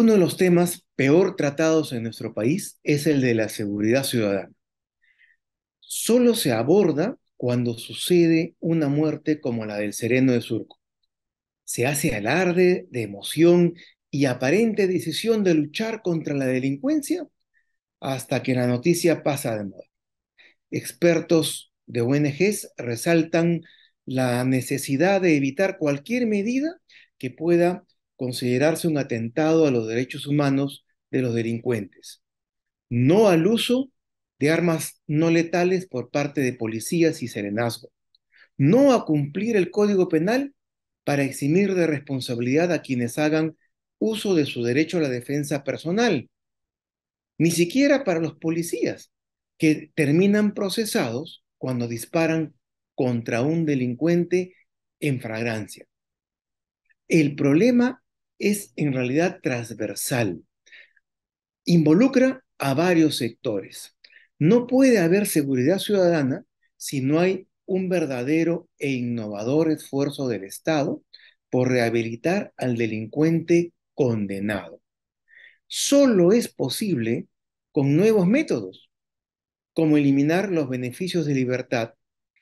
Uno de los temas peor tratados en nuestro país es el de la seguridad ciudadana. Solo se aborda cuando sucede una muerte como la del Sereno de Surco. Se hace alarde de emoción y aparente decisión de luchar contra la delincuencia hasta que la noticia pasa de moda. Expertos de ONGs resaltan la necesidad de evitar cualquier medida que pueda considerarse un atentado a los derechos humanos de los delincuentes. No al uso de armas no letales por parte de policías y serenazgo. No a cumplir el Código Penal para eximir de responsabilidad a quienes hagan uso de su derecho a la defensa personal. Ni siquiera para los policías, que terminan procesados cuando disparan contra un delincuente en fragancia. El problema es en realidad transversal. Involucra a varios sectores. No puede haber seguridad ciudadana si no hay un verdadero e innovador esfuerzo del Estado por rehabilitar al delincuente condenado. Solo es posible con nuevos métodos, como eliminar los beneficios de libertad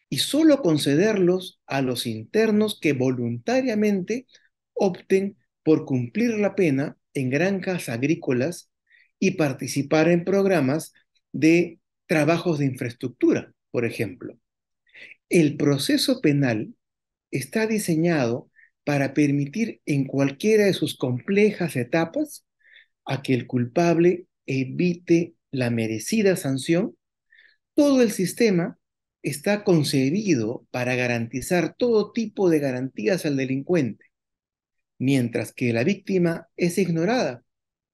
y solo concederlos a los internos que voluntariamente opten por cumplir la pena en granjas agrícolas y participar en programas de trabajos de infraestructura, por ejemplo. El proceso penal está diseñado para permitir en cualquiera de sus complejas etapas a que el culpable evite la merecida sanción. Todo el sistema está concebido para garantizar todo tipo de garantías al delincuente mientras que la víctima es ignorada.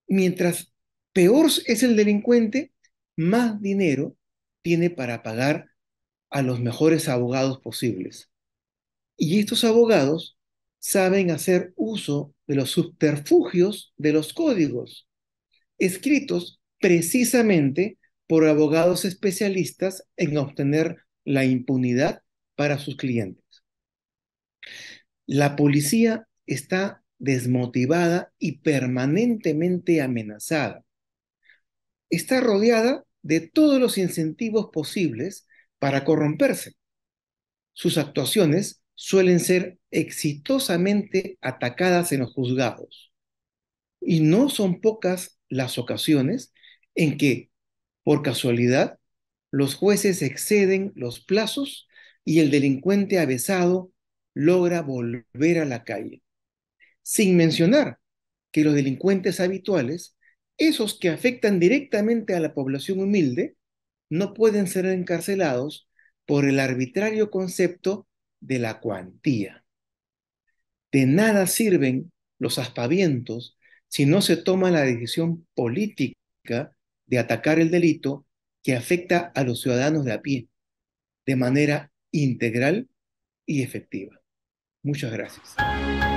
Mientras peor es el delincuente, más dinero tiene para pagar a los mejores abogados posibles. Y estos abogados saben hacer uso de los subterfugios de los códigos, escritos precisamente por abogados especialistas en obtener la impunidad para sus clientes. La policía está desmotivada y permanentemente amenazada. Está rodeada de todos los incentivos posibles para corromperse. Sus actuaciones suelen ser exitosamente atacadas en los juzgados. Y no son pocas las ocasiones en que, por casualidad, los jueces exceden los plazos y el delincuente avesado logra volver a la calle sin mencionar que los delincuentes habituales, esos que afectan directamente a la población humilde, no pueden ser encarcelados por el arbitrario concepto de la cuantía. De nada sirven los aspavientos si no se toma la decisión política de atacar el delito que afecta a los ciudadanos de a pie de manera integral y efectiva. Muchas gracias.